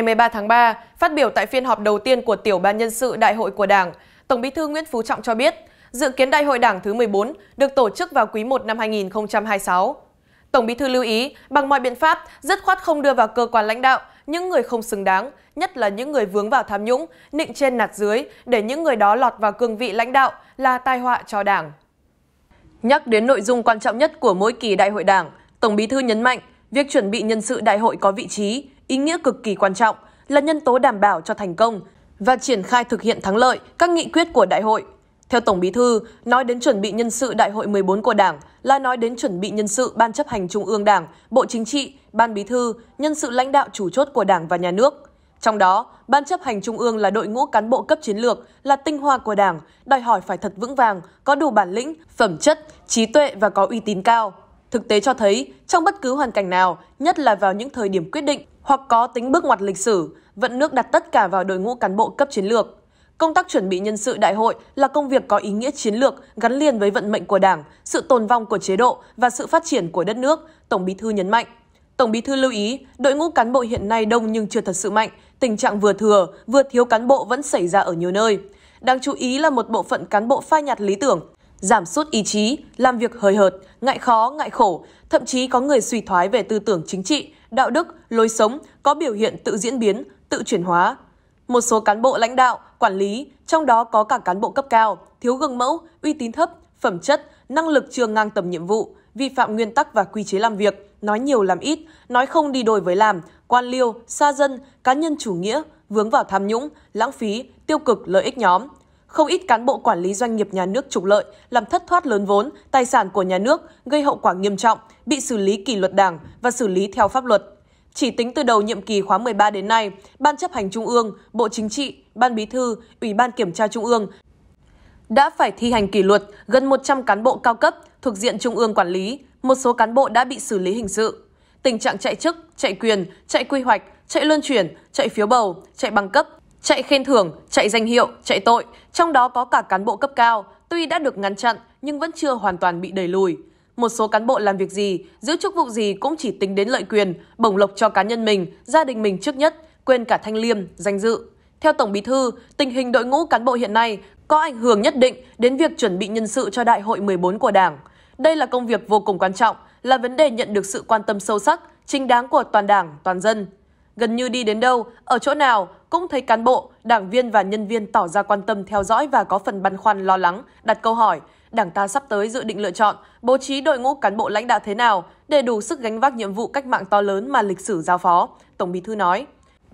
Ngày 13 tháng 3, phát biểu tại phiên họp đầu tiên của Tiểu ban Nhân sự Đại hội của Đảng, Tổng bí thư Nguyễn Phú Trọng cho biết, dự kiến Đại hội Đảng thứ 14 được tổ chức vào quý 1 năm 2026. Tổng bí thư lưu ý, bằng mọi biện pháp, dứt khoát không đưa vào cơ quan lãnh đạo những người không xứng đáng, nhất là những người vướng vào tham nhũng, nịnh trên nạt dưới, để những người đó lọt vào cương vị lãnh đạo là tai họa cho Đảng. Nhắc đến nội dung quan trọng nhất của mỗi kỳ đại hội Đảng, Tổng bí thư nhấn mạnh, việc chuẩn bị nhân sự đại hội có vị trí, ý nghĩa cực kỳ quan trọng, là nhân tố đảm bảo cho thành công và triển khai thực hiện thắng lợi các nghị quyết của đại hội. Theo Tổng Bí thư, nói đến chuẩn bị nhân sự Đại hội 14 của Đảng là nói đến chuẩn bị nhân sự Ban chấp hành Trung ương Đảng, Bộ Chính trị, Ban Bí thư, nhân sự lãnh đạo chủ chốt của Đảng và Nhà nước. Trong đó, Ban chấp hành Trung ương là đội ngũ cán bộ cấp chiến lược, là tinh hoa của Đảng, đòi hỏi phải thật vững vàng, có đủ bản lĩnh, phẩm chất, trí tuệ và có uy tín cao. Thực tế cho thấy, trong bất cứ hoàn cảnh nào, nhất là vào những thời điểm quyết định, hoặc có tính bước ngoặt lịch sử, vận nước đặt tất cả vào đội ngũ cán bộ cấp chiến lược. Công tác chuẩn bị nhân sự đại hội là công việc có ý nghĩa chiến lược gắn liền với vận mệnh của Đảng, sự tồn vong của chế độ và sự phát triển của đất nước, Tổng Bí thư nhấn mạnh. Tổng Bí thư lưu ý, đội ngũ cán bộ hiện nay đông nhưng chưa thật sự mạnh, tình trạng vừa thừa, vừa thiếu cán bộ vẫn xảy ra ở nhiều nơi. Đáng chú ý là một bộ phận cán bộ phai nhạt lý tưởng, giảm sút ý chí, làm việc hời hợt, ngại khó, ngại khổ, thậm chí có người suy thoái về tư tưởng chính trị, đạo đức, lối sống có biểu hiện tự diễn biến, tự chuyển hóa. Một số cán bộ lãnh đạo, quản lý, trong đó có cả cán bộ cấp cao, thiếu gương mẫu, uy tín thấp, phẩm chất, năng lực chưa ngang tầm nhiệm vụ, vi phạm nguyên tắc và quy chế làm việc, nói nhiều làm ít, nói không đi đôi với làm, quan liêu, xa dân, cá nhân chủ nghĩa, vướng vào tham nhũng, lãng phí, tiêu cực lợi ích nhóm, không ít cán bộ quản lý doanh nghiệp nhà nước trục lợi, làm thất thoát lớn vốn, tài sản của nhà nước, gây hậu quả nghiêm trọng, bị xử lý kỷ luật đảng và xử lý theo pháp luật. Chỉ tính từ đầu nhiệm kỳ khóa 13 đến nay, Ban chấp hành Trung ương, Bộ Chính trị, Ban Bí thư, Ủy ban Kiểm tra Trung ương đã phải thi hành kỷ luật gần 100 cán bộ cao cấp thuộc diện Trung ương quản lý, một số cán bộ đã bị xử lý hình sự. Tình trạng chạy chức, chạy quyền, chạy quy hoạch, chạy luân chuyển, chạy phiếu bầu, chạy bằng cấp, chạy khen thưởng, chạy danh hiệu, chạy tội, trong đó có cả cán bộ cấp cao, tuy đã được ngăn chặn nhưng vẫn chưa hoàn toàn bị đẩy lùi. Một số cán bộ làm việc gì, giữ chức vụ gì cũng chỉ tính đến lợi quyền, bổng lộc cho cá nhân mình, gia đình mình trước nhất, quên cả thanh liêm, danh dự. Theo Tổng Bí thư, tình hình đội ngũ cán bộ hiện nay có ảnh hưởng nhất định đến việc chuẩn bị nhân sự cho Đại hội 14 của Đảng. Đây là công việc vô cùng quan trọng, là vấn đề nhận được sự quan tâm sâu sắc, chính đáng của toàn Đảng, toàn dân. Gần như đi đến đâu, ở chỗ nào cũng thấy cán bộ, đảng viên và nhân viên tỏ ra quan tâm theo dõi và có phần băn khoăn lo lắng, đặt câu hỏi, Đảng ta sắp tới dự định lựa chọn, bố trí đội ngũ cán bộ lãnh đạo thế nào để đủ sức gánh vác nhiệm vụ cách mạng to lớn mà lịch sử giao phó, Tổng Bí thư nói.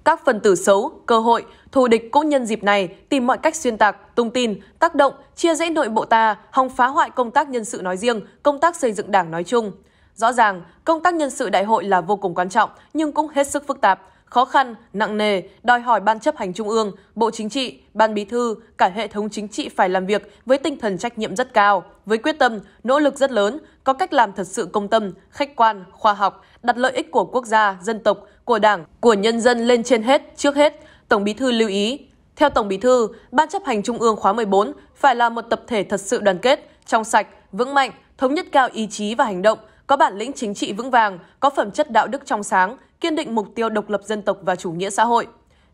Các phần tử xấu, cơ hội, thù địch cũng nhân dịp này tìm mọi cách xuyên tạc, tung tin, tác động, chia rẽ nội bộ ta, hòng phá hoại công tác nhân sự nói riêng, công tác xây dựng Đảng nói chung. Rõ ràng, công tác nhân sự đại hội là vô cùng quan trọng nhưng cũng hết sức phức tạp, khó khăn, nặng nề, đòi hỏi Ban chấp hành Trung ương, Bộ Chính trị, Ban Bí thư, cả hệ thống chính trị phải làm việc với tinh thần trách nhiệm rất cao, với quyết tâm, nỗ lực rất lớn, có cách làm thật sự công tâm, khách quan, khoa học, đặt lợi ích của quốc gia, dân tộc, của Đảng, của nhân dân lên trên hết, trước hết, Tổng Bí thư lưu ý. Theo Tổng Bí thư, Ban chấp hành Trung ương khóa 14 phải là một tập thể thật sự đoàn kết, trong sạch, vững mạnh, thống nhất cao ý chí và hành động, có bản lĩnh chính trị vững vàng, có phẩm chất đạo đức trong sáng, kiên định mục tiêu độc lập dân tộc và chủ nghĩa xã hội.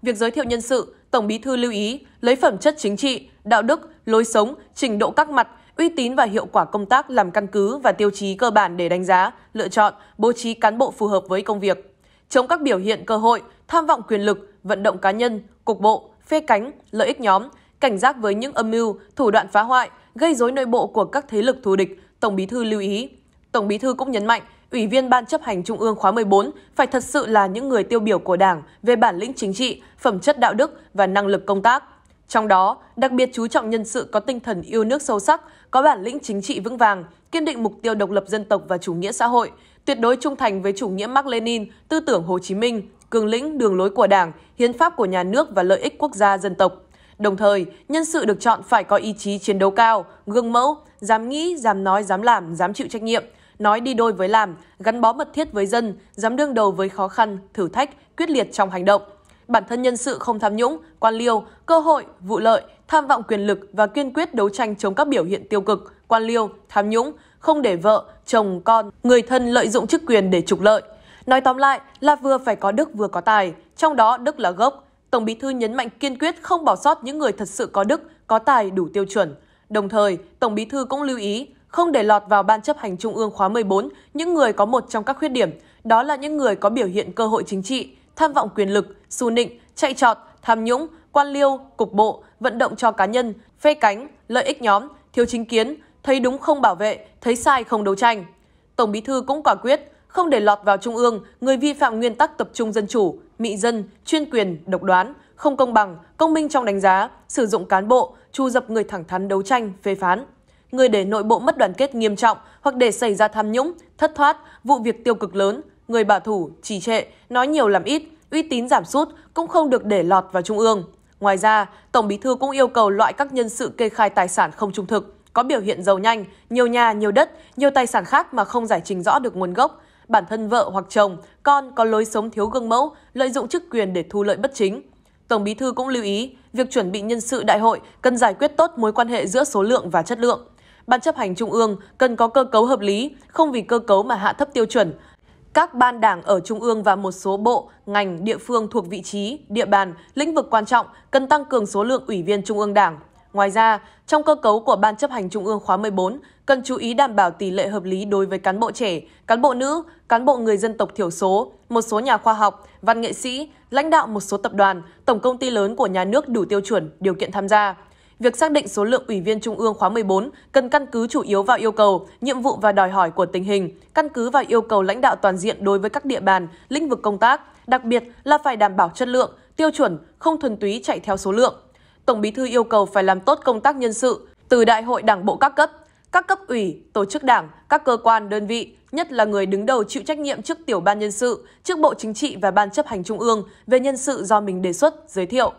Việc giới thiệu nhân sự, Tổng Bí thư lưu ý lấy phẩm chất chính trị, đạo đức, lối sống, trình độ các mặt, uy tín và hiệu quả công tác làm căn cứ và tiêu chí cơ bản để đánh giá, lựa chọn, bố trí cán bộ phù hợp với công việc. Chống các biểu hiện cơ hội, tham vọng quyền lực, vận động cá nhân, cục bộ, phê cánh, lợi ích nhóm, cảnh giác với những âm mưu, thủ đoạn phá hoại, gây rối nội bộ của các thế lực thù địch, Tổng Bí thư lưu ý. Tổng Bí thư cũng nhấn mạnh Ủy viên Ban chấp hành Trung ương khóa 14 phải thật sự là những người tiêu biểu của Đảng về bản lĩnh chính trị, phẩm chất đạo đức và năng lực công tác. Trong đó, đặc biệt chú trọng nhân sự có tinh thần yêu nước sâu sắc, có bản lĩnh chính trị vững vàng, kiên định mục tiêu độc lập dân tộc và chủ nghĩa xã hội, tuyệt đối trung thành với chủ nghĩa Mark Lenin, tư tưởng Hồ Chí Minh, cường lĩnh đường lối của Đảng, hiến pháp của nhà nước và lợi ích quốc gia dân tộc. Đồng thời, nhân sự được chọn phải có ý chí chiến đấu cao, gương mẫu, dám nghĩ, dám nói, dám làm, dám chịu trách nhiệm – nói đi đôi với làm, gắn bó mật thiết với dân, dám đương đầu với khó khăn, thử thách, quyết liệt trong hành động. Bản thân nhân sự không tham nhũng, quan liêu, cơ hội, vụ lợi, tham vọng quyền lực và kiên quyết đấu tranh chống các biểu hiện tiêu cực, quan liêu, tham nhũng, không để vợ, chồng, con, người thân lợi dụng chức quyền để trục lợi. Nói tóm lại là vừa phải có đức vừa có tài, trong đó đức là gốc. Tổng Bí thư nhấn mạnh kiên quyết không bỏ sót những người thật sự có đức, có tài đủ tiêu chuẩn. Đồng thời, Tổng Bí thư cũng lưu ý không để lọt vào Ban chấp hành Trung ương khóa 14 những người có một trong các khuyết điểm, đó là những người có biểu hiện cơ hội chính trị, tham vọng quyền lực, xu nịnh, chạy trọt, tham nhũng, quan liêu, cục bộ, vận động cho cá nhân, phê cánh, lợi ích nhóm, thiếu chính kiến, thấy đúng không bảo vệ, thấy sai không đấu tranh. Tổng Bí thư cũng quả quyết không để lọt vào trung ương người vi phạm nguyên tắc tập trung dân chủ, mị dân, chuyên quyền, độc đoán, không công bằng, công minh trong đánh giá, sử dụng cán bộ, chu dập người thẳng thắn đấu tranh, phê phán người để nội bộ mất đoàn kết nghiêm trọng hoặc để xảy ra tham nhũng, thất thoát, vụ việc tiêu cực lớn, người bảo thủ, trì trệ, nói nhiều làm ít, uy tín giảm sút cũng không được để lọt vào trung ương. Ngoài ra, Tổng Bí thư cũng yêu cầu loại các nhân sự kê khai tài sản không trung thực, có biểu hiện giàu nhanh, nhiều nhà, nhiều đất, nhiều tài sản khác mà không giải trình rõ được nguồn gốc, bản thân vợ hoặc chồng, con có lối sống thiếu gương mẫu, lợi dụng chức quyền để thu lợi bất chính. Tổng Bí thư cũng lưu ý, việc chuẩn bị nhân sự đại hội cần giải quyết tốt mối quan hệ giữa số lượng và chất lượng. Ban chấp hành Trung ương cần có cơ cấu hợp lý, không vì cơ cấu mà hạ thấp tiêu chuẩn. Các ban đảng ở Trung ương và một số bộ, ngành, địa phương thuộc vị trí, địa bàn, lĩnh vực quan trọng cần tăng cường số lượng ủy viên Trung ương Đảng. Ngoài ra, trong cơ cấu của Ban chấp hành Trung ương khóa 14, cần chú ý đảm bảo tỷ lệ hợp lý đối với cán bộ trẻ, cán bộ nữ, cán bộ người dân tộc thiểu số, một số nhà khoa học, văn nghệ sĩ, lãnh đạo một số tập đoàn, tổng công ty lớn của nhà nước đủ tiêu chuẩn, điều kiện tham gia việc xác định số lượng ủy viên Trung ương khóa 14 cần căn cứ chủ yếu vào yêu cầu, nhiệm vụ và đòi hỏi của tình hình, căn cứ vào yêu cầu lãnh đạo toàn diện đối với các địa bàn, lĩnh vực công tác, đặc biệt là phải đảm bảo chất lượng, tiêu chuẩn, không thuần túy chạy theo số lượng. Tổng Bí thư yêu cầu phải làm tốt công tác nhân sự từ đại hội Đảng bộ các cấp, các cấp ủy, tổ chức đảng, các cơ quan, đơn vị, nhất là người đứng đầu chịu trách nhiệm trước tiểu ban nhân sự, trước Bộ Chính trị và Ban chấp hành Trung ương về nhân sự do mình đề xuất, giới thiệu.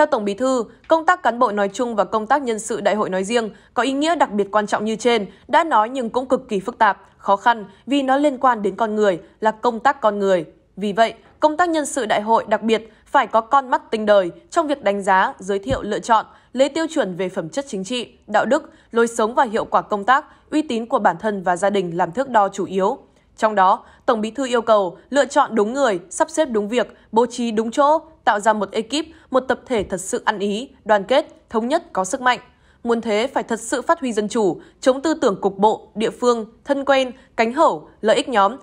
Theo Tổng Bí thư, công tác cán bộ nói chung và công tác nhân sự đại hội nói riêng có ý nghĩa đặc biệt quan trọng như trên, đã nói nhưng cũng cực kỳ phức tạp, khó khăn vì nó liên quan đến con người, là công tác con người. Vì vậy, công tác nhân sự đại hội đặc biệt phải có con mắt tinh đời trong việc đánh giá, giới thiệu, lựa chọn, lấy tiêu chuẩn về phẩm chất chính trị, đạo đức, lối sống và hiệu quả công tác, uy tín của bản thân và gia đình làm thước đo chủ yếu. Trong đó, Tổng Bí thư yêu cầu lựa chọn đúng người, sắp xếp đúng việc, bố trí đúng chỗ, tạo ra một ekip, một tập thể thật sự ăn ý, đoàn kết, thống nhất có sức mạnh. Muốn thế phải thật sự phát huy dân chủ, chống tư tưởng cục bộ, địa phương, thân quen, cánh hậu, lợi ích nhóm,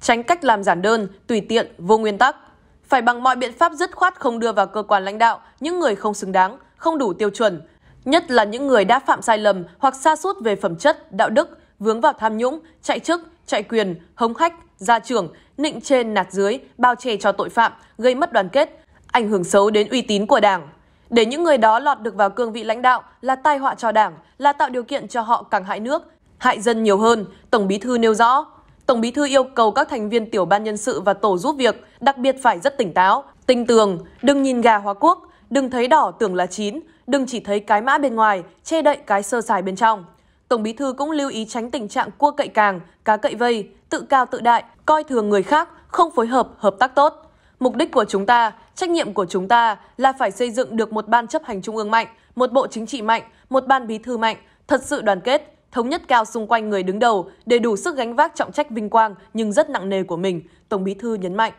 tránh cách làm giản đơn, tùy tiện, vô nguyên tắc. Phải bằng mọi biện pháp dứt khoát không đưa vào cơ quan lãnh đạo những người không xứng đáng, không đủ tiêu chuẩn, nhất là những người đã phạm sai lầm hoặc xa suốt về phẩm chất, đạo đức, vướng vào tham nhũng, chạy chức, chạy quyền, hống khách gia trưởng, nịnh trên nạt dưới, bao che cho tội phạm, gây mất đoàn kết, ảnh hưởng xấu đến uy tín của Đảng. Để những người đó lọt được vào cương vị lãnh đạo là tai họa cho Đảng, là tạo điều kiện cho họ càng hại nước, hại dân nhiều hơn, Tổng Bí thư nêu rõ. Tổng Bí thư yêu cầu các thành viên tiểu ban nhân sự và tổ giúp việc đặc biệt phải rất tỉnh táo, tinh tường, đừng nhìn gà hóa quốc, đừng thấy đỏ tưởng là chín, đừng chỉ thấy cái mã bên ngoài, che đậy cái sơ sài bên trong. Tổng Bí thư cũng lưu ý tránh tình trạng cua cậy càng, cá cậy vây, tự cao tự đại, coi thường người khác, không phối hợp, hợp tác tốt. Mục đích của chúng ta, trách nhiệm của chúng ta là phải xây dựng được một ban chấp hành trung ương mạnh, một bộ chính trị mạnh, một ban bí thư mạnh, thật sự đoàn kết, thống nhất cao xung quanh người đứng đầu để đủ sức gánh vác trọng trách vinh quang nhưng rất nặng nề của mình, Tổng Bí thư nhấn mạnh.